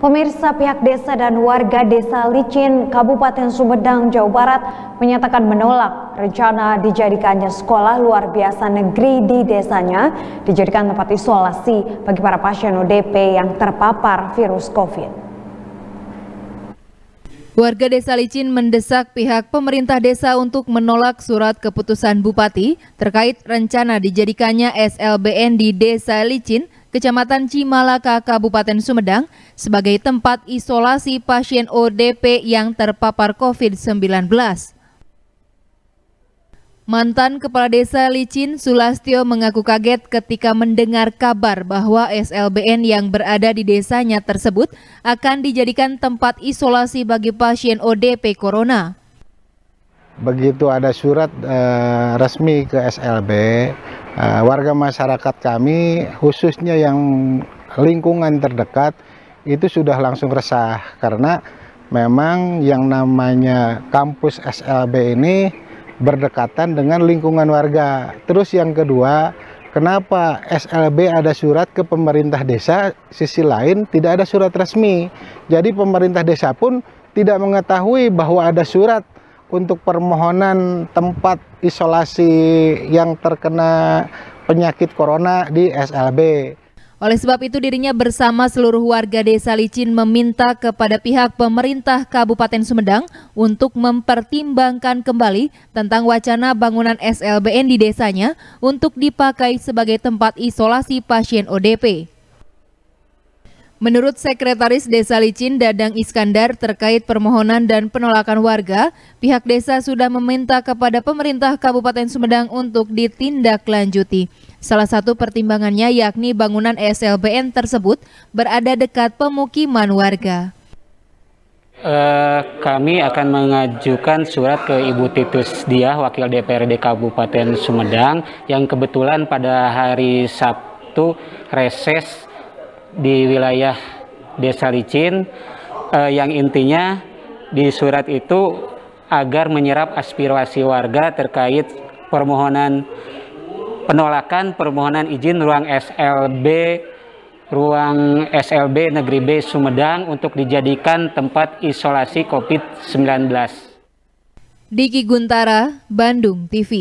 Pemirsa pihak desa dan warga desa Licin, Kabupaten Sumedang, Jawa Barat menyatakan menolak rencana dijadikannya sekolah luar biasa negeri di desanya dijadikan tempat isolasi bagi para pasien ODP yang terpapar virus COVID. Warga Desa Licin mendesak pihak pemerintah desa untuk menolak surat keputusan Bupati terkait rencana dijadikannya SLBN di Desa Licin Kecamatan Cimalaka, Kabupaten Sumedang sebagai tempat isolasi pasien ODP yang terpapar COVID-19. Mantan Kepala Desa Licin Sulastio mengaku kaget ketika mendengar kabar bahwa SLBN yang berada di desanya tersebut akan dijadikan tempat isolasi bagi pasien ODP Corona begitu ada surat uh, resmi ke SLB uh, eh, warga masyarakat kami khususnya yang lingkungan terdekat itu sudah langsung resah karena memang yang namanya kampus SLB ini berdekatan dengan lingkungan warga terus yang kedua kenapa SLB ada surat ke pemerintah desa sisi lain tidak ada surat resmi jadi pemerintah desa pun tidak mengetahui bahwa ada surat untuk permohonan tempat isolasi yang terkena penyakit corona di SLB. Oleh sebab itu dirinya bersama seluruh warga desa Licin meminta kepada pihak pemerintah Kabupaten Sumedang untuk mempertimbangkan kembali tentang wacana bangunan SLBN di desanya untuk dipakai sebagai tempat isolasi pasien ODP. Menurut Sekretaris Desa Licin Dadang Iskandar terkait permohonan dan penolakan warga, pihak desa sudah meminta kepada pemerintah Kabupaten Sumedang untuk ditindaklanjuti. Salah satu pertimbangannya yakni bangunan SLBN tersebut berada dekat pemukiman warga. Uh, kami akan mengajukan surat ke Ibu Titus Diah, Wakil DPRD Kabupaten Sumedang, yang kebetulan pada hari Sabtu reses di wilayah Desa Licin eh, yang intinya di surat itu agar menyerap aspirasi warga terkait permohonan penolakan permohonan izin ruang SLB ruang SLB Negeri B Sumedang untuk dijadikan tempat isolasi COVID-19. Diki Guntara, Bandung TV